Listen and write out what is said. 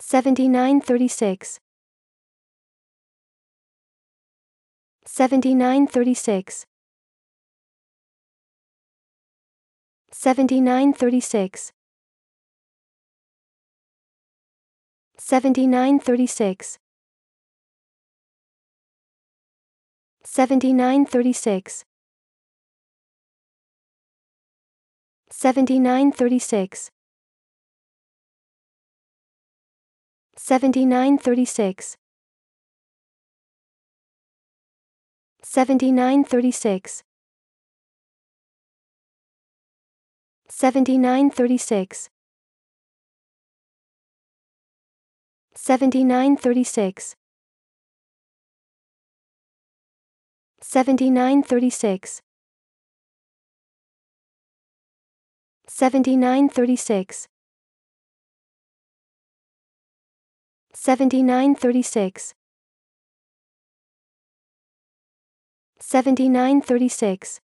7936 7936 7936 7936 7936 7936 7936 7936 7936 7936 7936 7936 7936 7936